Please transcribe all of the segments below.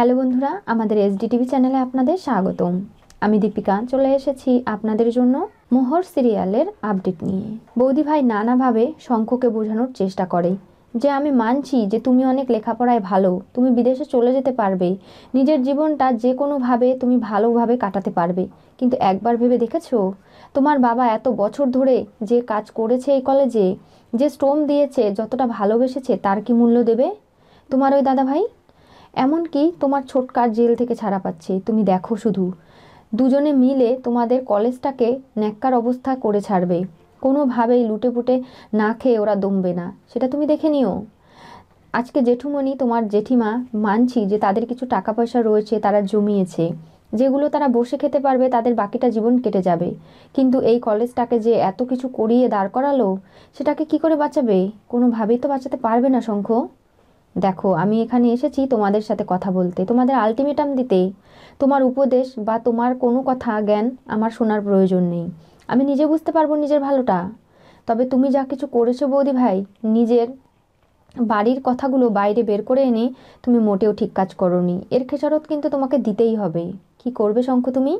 Hello বন্ধুরা আমাদের SD TV চ্যানেলে আপনাদের স্বাগতম আমি দীপিকা চলে এসেছি আপনাদের জন্য মোহর সিরিয়ালের আপডেট নিয়ে বৌদি ভাই নানাভাবে শঙ্খকে বোঝানোর চেষ্টা করে যে আমি মানছি যে তুমি অনেক লেখাপড়ায় ভালো তুমি বিদেশে চলে যেতে পারবে নিজের জীবনটা যে কোনোভাবে তুমি ভালোভাবে কাটাতে পারবে কিন্তু একবার ভেবে দেখেছো তোমার বাবা এত বছর ধরে যে কাজ করেছে এই কলেজে যে শ্রম দিয়েছে যতটা ভালোবেসেছে তার কি মূল্য দেবে তোমার ওই দাদা ভাই এমনকি তোমার ছোটকার জেল থেকে ছাড়া পাচ্ছে তুমি দেখো শুধু দুজনে মিলে তোমাদের কলেজটাকে ন্যাক্কার অবস্থা করে ছাড়বে কোনোভাবেই লুটেপুটে না খেয়ে ওরা দমবে না সেটা তুমি দেখে নিও আজকে জেঠুমণি তোমার জেঠিমা মানছি যে তাদের কিছু টাকা পয়সা রয়েছে তারা জমিয়েছে যেগুলো তারা বসে খেতে পারবে তাদের বাকিটা জীবন কেটে যাবে কিন্তু এই কলেজটাকে যে এত কিছু করিয়ে দাঁড় করালো সেটাকে কি করে বাঁচাবে কোনোভাবেই তো বাঁচাতে পারবে না শঙ্খ দেখো আমি এখানে এসেছি তোমাদের সাথে কথা বলতে তোমাদের আলটিমেটাম দিতে তোমার উপদেশ বা তোমার কোনো কথা জ্ঞান আমার শোনার প্রয়োজন নেই আমি নিজে বুঝতে পারবো নিজের ভালোটা তবে তুমি যা কিছু করেছো বৌদি ভাই নিজের বাড়ির কথাগুলো বাইরে বের করে এনে তুমি মোটেও ঠিক কাজ করনি এর খেসারত কিন্তু তোমাকে দিতেই হবে কি করবে শঙ্খ তুমি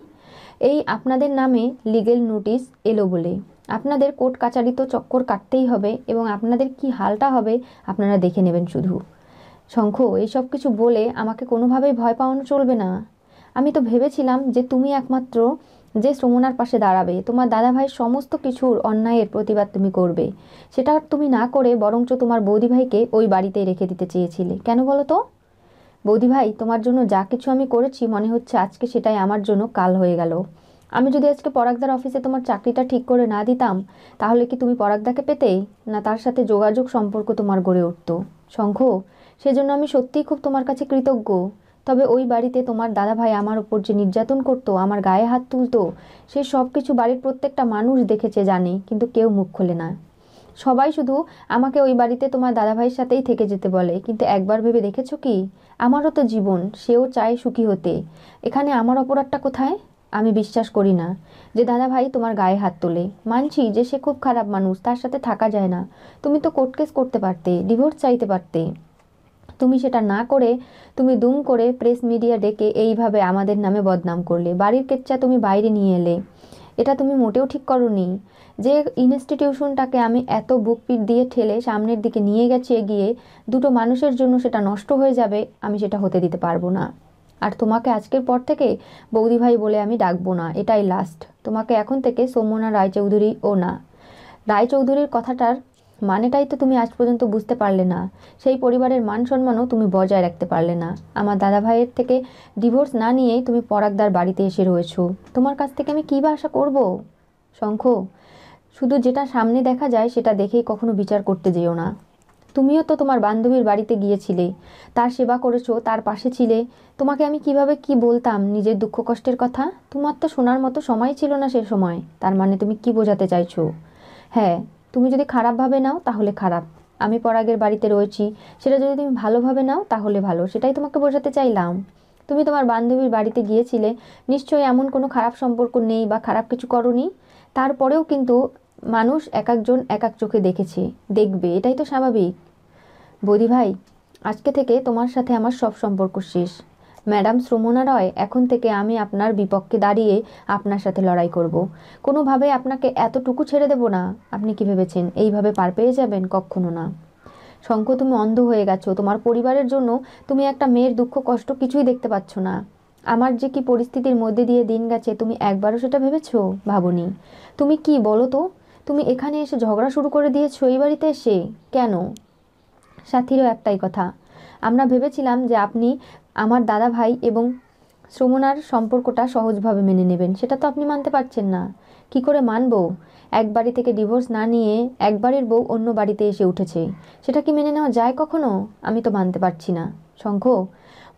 এই আপনাদের নামে লিগেল নোটিশ এলো বলে আপনাদের কোর্ট কাচারি তো চক্কর কাটতেই হবে এবং আপনাদের কি হালটা হবে আপনারা দেখে নেবেন শুধু শঙ্খ এইসব কিছু বলে আমাকে কোনোভাবেই ভয় পাওয়ানো চলবে না আমি তো ভেবেছিলাম যে তুমি একমাত্র যে শ্রমণার পাশে দাঁড়াবে তোমার দাদাভাইয়ের সমস্ত কিছুর অন্যায়ের প্রতিবাদ তুমি করবে সেটা তুমি না করে বরঞ্চ তোমার বৌদিভাইকে ওই বাড়িতেই রেখে দিতে চেয়েছিলে কেন বলো তো বৌদিভাই তোমার জন্য যা কিছু আমি করেছি মনে হচ্ছে আজকে সেটাই আমার জন্য কাল হয়ে গেল আমি যদি আজকে পরাগদার অফিসে তোমার চাকরিটা ঠিক করে না দিতাম তাহলে কি তুমি পরাগদাকে পেতে না তার সাথে যোগাযোগ সম্পর্ক তোমার গড়ে উঠত শঙ্খ সেজন্য আমি সত্যিই খুব তোমার কাছে কৃতজ্ঞ তবে ওই বাড়িতে তোমার দাদাভাই আমার ওপর যে নির্যাতন করতো আমার গায়ে হাত তুলতো সে সব কিছু বাড়ির প্রত্যেকটা মানুষ দেখেছে জানে কিন্তু কেউ মুখ খোলে না সবাই শুধু আমাকে ওই বাড়িতে তোমার দাদাভাইয়ের সাথেই থেকে যেতে বলে কিন্তু একবার ভেবে দেখেছো কি আমারও তো জীবন সেও চায় সুখী হতে এখানে আমার অপরাধটা কোথায় আমি বিশ্বাস করি না যে দাদা ভাই তোমার গায়ে হাত তোলে মানছি যে সে খুব খারাপ মানুষ তার সাথে থাকা যায় না তুমি তো কোর্ট কেস করতে পারতে ডিভোর্স চাইতে পারতে তুমি সেটা না করে তুমি দুম করে প্রেস মিডিয়া ডেকে এইভাবে আমাদের নামে বদনাম করলে বাড়ির কেচ্চা তুমি বাইরে নিয়ে এলে এটা তুমি মোটেও ঠিক করনি যে ইনস্টিটিউশনটাকে আমি এত বুকপিট দিয়ে ঠেলে সামনের দিকে নিয়ে গেছি এগিয়ে দুটো মানুষের জন্য সেটা নষ্ট হয়ে যাবে আমি সেটা হতে দিতে পারবো না আর তোমাকে আজকের পর থেকে বৌদিভাই বলে আমি ডাকবো না এটাই লাস্ট তোমাকে এখন থেকে সৌম্যনা রায়চৌধুরী ও না রায়চৌধুরীর কথাটার মানেটাই তো তুমি আজ পর্যন্ত বুঝতে পারলে না সেই পরিবারের মান সম্মানও তুমি বজায় রাখতে পারলে না আমার দাদা ভাইয়ের থেকে ডিভোর্স না নিয়েই তুমি পরাগদার বাড়িতে এসে রয়েছো তোমার কাছ থেকে আমি কী বা আশা করব শঙ্খ শুধু যেটা সামনে দেখা যায় সেটা দেখেই কখনো বিচার করতে যেও না তুমিও তো তোমার বান্ধবীর বাড়িতে গিয়েছিলে তার সেবা করেছো তার পাশে ছিলে তোমাকে আমি কিভাবে কি বলতাম নিজের দুঃখ কষ্টের কথা তোমার তো শোনার মতো সময় ছিল না সে সময় তার মানে তুমি কি বোঝাতে চাইছো হ্যাঁ তুমি যদি খারাপভাবে নাও তাহলে খারাপ আমি পরাগের বাড়িতে রয়েছি সেটা যদি তুমি ভালোভাবে নাও তাহলে ভালো সেটাই তোমাকে বোঝাতে চাইলাম তুমি তোমার বান্ধবীর বাড়িতে গিয়েছিলে নিশ্চয়ই এমন কোনো খারাপ সম্পর্ক নেই বা খারাপ কিছু করনি তারপরেও কিন্তু মানুষ এক একজন এক এক চোখে দেখেছে দেখবে এটাই তো স্বাভাবিক বৌদি ভাই আজকে থেকে তোমার সাথে আমার সব সম্পর্ক শেষ ম্যাডাম শ্রমণা রয় এখন থেকে আমি আপনার বিপক্ষে দাঁড়িয়ে আপনার সাথে লড়াই করব। কোনোভাবে আপনাকে এতটুকু ছেড়ে দেব না আপনি কি ভেবেছেন এইভাবে পার পেয়ে যাবেন কখনো না শঙ্খ তুমি অন্ধ হয়ে গেছো তোমার পরিবারের জন্য তুমি একটা মেয়ের দুঃখ কষ্ট কিছুই দেখতে পাচ্ছ না আমার যে কি পরিস্থিতির মধ্যে দিয়ে দিন গেছে তুমি একবারও সেটা ভেবেছো ভাবনি তুমি কি বলো তো তুমি এখানে এসে ঝগড়া শুরু করে দিয়েছো এই বাড়িতে এসে কেন সাথীরও একটাই কথা আমরা ভেবেছিলাম যে আপনি আমার দাদা ভাই এবং শ্রমণার সম্পর্কটা সহজভাবে মেনে নেবেন সেটা তো আপনি মানতে পারছেন না কি করে মানব এক বাড়ি থেকে ডিভোর্স না নিয়ে এক বাড়ির বউ অন্য বাড়িতে এসে উঠেছে সেটা কি মেনে নেওয়া যায় কখনো আমি তো মানতে পারছি না শঙ্খ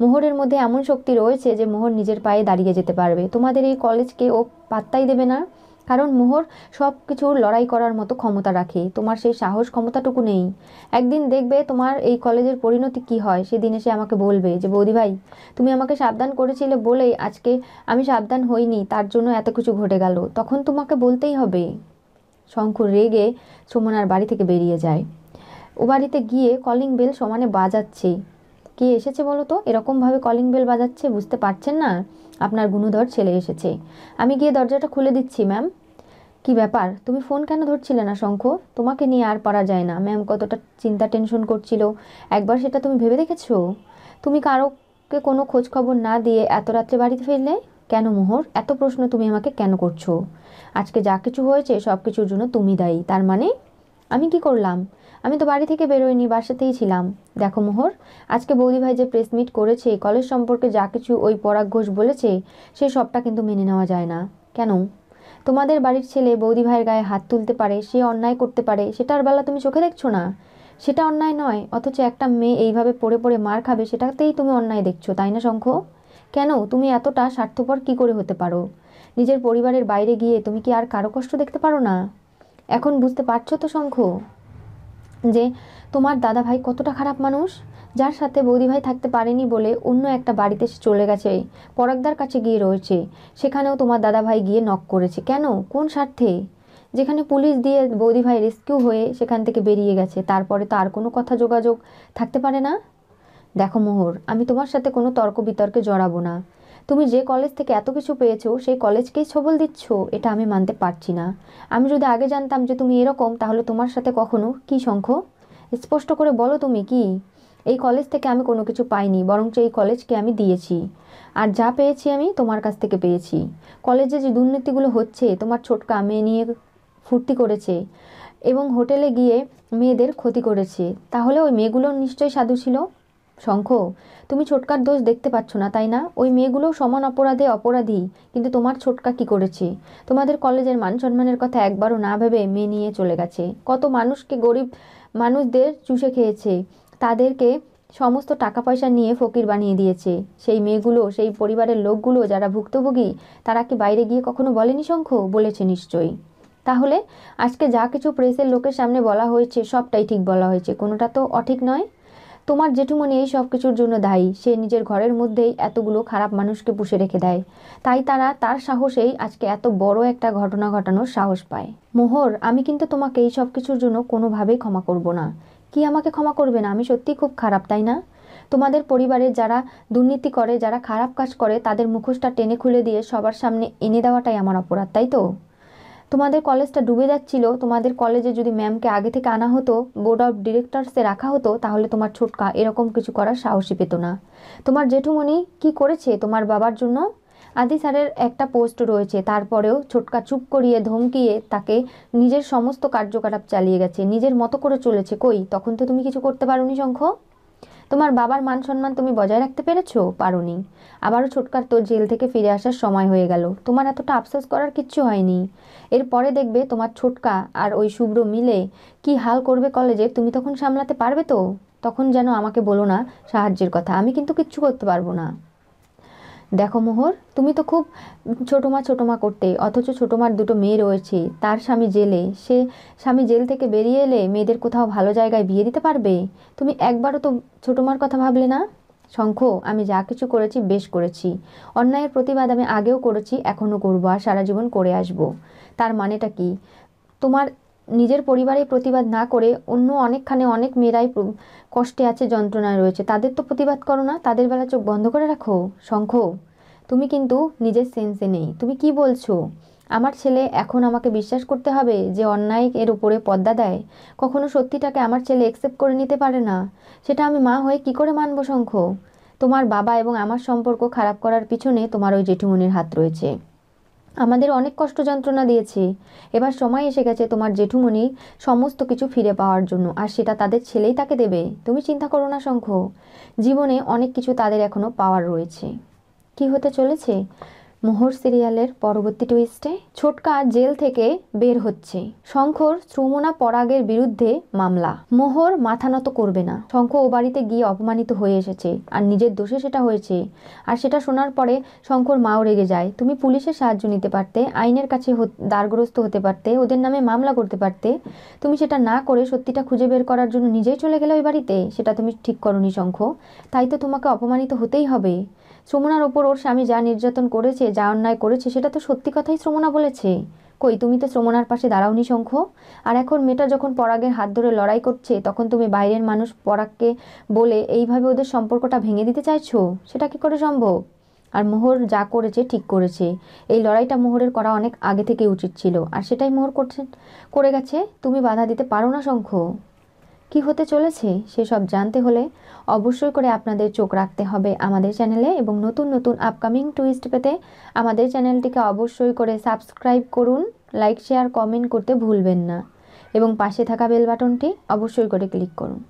মোহরের মধ্যে এমন শক্তি রয়েছে যে মোহর নিজের পায়ে দাঁড়িয়ে যেতে পারবে তোমাদের এই কলেজকে ও পাত্তাই দেবে না কারণ মোহর সব কিছুর লড়াই করার মতো ক্ষমতা রাখে তোমার সেই সাহস ক্ষমতাটুকু নেই একদিন দেখবে তোমার এই কলেজের পরিণতি কি হয় সেদিন এসে আমাকে বলবে যে বৌদি ভাই তুমি আমাকে সাবধান করেছিলে বলেই আজকে আমি সাবধান হইনি তার জন্য এত কিছু ঘটে গেল তখন তোমাকে বলতেই হবে শঙ্কর রেগে সুমনার বাড়ি থেকে বেরিয়ে যায় ও বাড়িতে গিয়ে কলিং বেল সমানে বাজাচ্ছে কে এসেছে বলো তো এরকমভাবে কলিং বেল বাজাচ্ছে বুঝতে পারছেন না আপনার গুণধর ছেলে এসেছে আমি গিয়ে দরজাটা খুলে দিচ্ছি ম্যাম কি ব্যাপার তুমি ফোন কেন ধরছিলে না শঙ্খ তোমাকে নিয়ে আর পারা যায় না ম্যাম কতটা চিন্তা টেনশন করছিল একবার সেটা তুমি ভেবে দেখেছো তুমি কারোকে কোনো খোঁজ খবর না দিয়ে এত রাত্রে বাড়িতে ফিরলে কেন মোহর এত প্রশ্ন তুমি আমাকে কেন করছো আজকে যা কিছু হয়েছে সব কিছুর জন্য তুমি দায়ী তার মানে আমি কি করলাম আমি তো বাড়ি থেকে বেরোয়নি বাসাতেই ছিলাম দেখো মোহর আজকে বৌদিভাই যে প্রেস মিট করেছে কলেজ সম্পর্কে যা কিছু ওই পরাগ ঘোষ বলেছে সে সবটা কিন্তু মেনে নেওয়া যায় না কেন তোমাদের বাড়ির ছেলে বৌদি ভাইয়ের গায়ে হাত তুলতে পারে সে অন্যায় করতে পারে সেটার বেলা তুমি চোখে দেখছো না সেটা অন্যায় নয় অথচ একটা মেয়ে এইভাবে পড়ে পড়ে মার খাবে সেটাতেই তুমি অন্যায় দেখছো তাই না শঙ্খ কেন তুমি এতটা স্বার্থপর কি করে হতে পারো নিজের পরিবারের বাইরে গিয়ে তুমি কি আর কারো কষ্ট দেখতে পারো না এখন বুঝতে পারছো তো শঙ্খ যে তোমার দাদা ভাই কতটা খারাপ মানুষ যার সাথে বৌদিভাই থাকতে পারেনি বলে অন্য একটা বাড়িতে সে চলে গেছে পরাগদার কাছে গিয়ে রয়েছে সেখানেও তোমার দাদাভাই গিয়ে নক করেছে কেন কোন স্বার্থে যেখানে পুলিশ দিয়ে বৌদিভাই রেস্কিউ হয়ে সেখান থেকে বেরিয়ে গেছে তারপরে তো আর কোনো কথা যোগাযোগ থাকতে পারে না দেখো মোহর আমি তোমার সাথে কোনো তর্ক বিতর্কে জড়াবো না তুমি যে কলেজ থেকে এত কিছু পেয়েছো সেই কলেজকেই ছবল দিচ্ছ এটা আমি মানতে পারছি না আমি যদি আগে জানতাম যে তুমি এরকম তাহলে তোমার সাথে কখনো কি শঙ্খ স্পষ্ট করে বলো তুমি কি এই কলেজ থেকে আমি কোনো কিছু পাইনি বরঞ্চ এই কলেজকে আমি দিয়েছি আর যা পেয়েছি আমি তোমার কাছ থেকে পেয়েছি কলেজে যে দুর্নীতিগুলো হচ্ছে তোমার ছোটকা মেয়ে নিয়ে ফুর্তি করেছে এবং হোটেলে গিয়ে মেয়েদের ক্ষতি করেছে তাহলে ওই মেয়েগুলো নিশ্চয়ই সাধু ছিল শঙ্খ তুমি ছোটকার দোষ দেখতে পাচ্ছ না তাই না ওই মেয়েগুলো সমান অপরাধে অপরাধী কিন্তু তোমার ছোটকা কি করেছে তোমাদের কলেজের মান সম্মানের কথা একবারও না ভেবে মেয়ে নিয়ে চলে গেছে কত মানুষকে গরিব মানুষদের চুষে খেয়েছে তাদেরকে সমস্ত টাকা পয়সা নিয়ে ফকির বানিয়ে দিয়েছে সেই মেয়েগুলো সেই পরিবারের লোকগুলো যারা ভুক্তভোগী তারা কি বাইরে গিয়ে কখনো বলেনি শঙ্খ বলেছে নিশ্চয়ই তাহলে আজকে যা কিছু প্রেসের লোকের সামনে বলা হয়েছে সবটাই ঠিক বলা হয়েছে কোনোটা তো অঠিক নয় তোমার জেঠুমনি এই সব কিছুর জন্য দায়ী সে নিজের ঘরের মধ্যেই এতগুলো খারাপ মানুষকে পুষে রেখে দেয় তাই তারা তার সাহসেই আজকে এত বড় একটা ঘটনা ঘটানোর সাহস পায় মোহর আমি কিন্তু তোমাকে এই সব কিছুর জন্য কোনোভাবেই ক্ষমা করব না কি আমাকে ক্ষমা করবে না আমি সত্যি খুব খারাপ তাই না তোমাদের পরিবারে যারা দুর্নীতি করে যারা খারাপ কাজ করে তাদের মুখোশটা টেনে খুলে দিয়ে সবার সামনে এনে দেওয়াটাই আমার অপরাধ তাই তো তোমাদের কলেজটা ডুবে যাচ্ছিল তোমাদের কলেজে যদি ম্যামকে আগে থেকে আনা হতো বোর্ড অফ ডিরেক্টরসে রাখা হতো তাহলে তোমার ছোটকা এরকম কিছু করার সাহসী পেত না তোমার জেঠুমণি কি করেছে তোমার বাবার জন্য আদি স্যারের একটা পোস্ট রয়েছে তারপরেও ছোটকা চুপ করিয়ে ধমকিয়ে তাকে নিজের সমস্ত কার্যকলাপ চালিয়ে গেছে নিজের মতো করে চলেছে কই তখন তো তুমি কিছু করতে নি শঙ্খ তোমার বাবার মান সম্মান তুমি বজায় রাখতে পেরেছো পারোনি আবারও ছোটকার তোর জেল থেকে ফিরে আসার সময় হয়ে গেল তোমার এতটা আফসোস করার কিচ্ছু হয়নি এরপরে দেখবে তোমার ছোটকা আর ওই শুভ্র মিলে কি হাল করবে কলেজে তুমি তখন সামলাতে পারবে তো তখন যেন আমাকে বলো না সাহায্যের কথা আমি কিন্তু কিচ্ছু করতে পারবো না দেখো মোহর তুমি তো খুব ছোটো মা ছোটো মা করতে অথচ ছোটো মার দুটো মেয়ে রয়েছে তার স্বামী জেলে সে স্বামী জেল থেকে বেরিয়ে এলে মেয়েদের কোথাও ভালো জায়গায় বিয়ে দিতে পারবে তুমি একবারও তো ছোটো মার কথা ভাবলে না শঙ্খ আমি যা কিছু করেছি বেশ করেছি অন্যায়ের প্রতিবাদ আমি আগেও করেছি এখনও করবো আর সারা জীবন করে আসব। তার মানেটা কি তোমার নিজের পরিবারে প্রতিবাদ না করে অন্য অনেকখানে অনেক মেয়েরাই কষ্টে আছে যন্ত্রণায় রয়েছে তাদের তো প্রতিবাদ করো না তাদের বেলা চোখ বন্ধ করে রাখো শঙ্খ তুমি কিন্তু নিজের সেন্সে নেই তুমি কি বলছো আমার ছেলে এখন আমাকে বিশ্বাস করতে হবে যে অন্যায় এর উপরে পদ্মা দেয় কখনো সত্যিটাকে আমার ছেলে একসেপ্ট করে নিতে পারে না সেটা আমি মা হয়ে কি করে মানব শঙ্খ তোমার বাবা এবং আমার সম্পর্ক খারাপ করার পিছনে তোমার ওই জেঠুমনির হাত রয়েছে আমাদের অনেক কষ্ট যন্ত্রণা দিয়েছে এবার সময় এসে গেছে তোমার জেঠুমনি সমস্ত কিছু ফিরে পাওয়ার জন্য আর সেটা তাদের ছেলেই তাকে দেবে তুমি চিন্তা করো না শঙ্খ জীবনে অনেক কিছু তাদের এখনও পাওয়ার রয়েছে কি হতে চলেছে মোহর সিরিয়ালের পরবর্তী টুইস্টে ছোটকা জেল থেকে বের হচ্ছে শঙ্খর শ্রমনা পরাগের বিরুদ্ধে মামলা মোহর মাথা নত করবে না শঙ্খ ও বাড়িতে গিয়ে অপমানিত হয়ে এসেছে আর নিজের দোষে সেটা হয়েছে আর সেটা শোনার পরে শঙ্খর মাও রেগে যায় তুমি পুলিশের সাহায্য নিতে পারতে আইনের কাছে দারগ্রস্ত হতে পারতে ওদের নামে মামলা করতে পারতে তুমি সেটা না করে সত্যিটা খুঁজে বের করার জন্য নিজেই চলে গেলে ওই বাড়িতে সেটা তুমি ঠিক করনি শঙ্খ তাই তো তোমাকে অপমানিত হতেই হবে শ্রমণার ওপর ওর স্বামী যা নির্যাতন করেছে যা অন্যায় করেছে সেটা তো সত্যি কথাই শ্রমণা বলেছে কই তুমি তো শ্রমণার পাশে দাঁড়াওনি শঙ্খ আর এখন মেয়েটা যখন পরাগের হাত ধরে লড়াই করছে তখন তুমি বাইরের মানুষ পরাগকে বলে এইভাবে ওদের সম্পর্কটা ভেঙে দিতে চাইছো সেটা কি করে সম্ভব আর মোহর যা করেছে ঠিক করেছে এই লড়াইটা মোহরের করা অনেক আগে থেকে উচিত ছিল আর সেটাই মোহর করছেন করে গেছে তুমি বাধা দিতে পারো না শঙ্খ কি হতে চলেছে সেসব জানতে হলে অবশ্যই করে আপনাদের চোখ রাখতে হবে আমাদের চ্যানেলে এবং নতুন নতুন আপকামিং টুইস্ট পেতে আমাদের চ্যানেলটিকে অবশ্যই করে সাবস্ক্রাইব করুন লাইক শেয়ার কমেন্ট করতে ভুলবেন না এবং পাশে থাকা বেল বাটনটি অবশ্যই করে ক্লিক করুন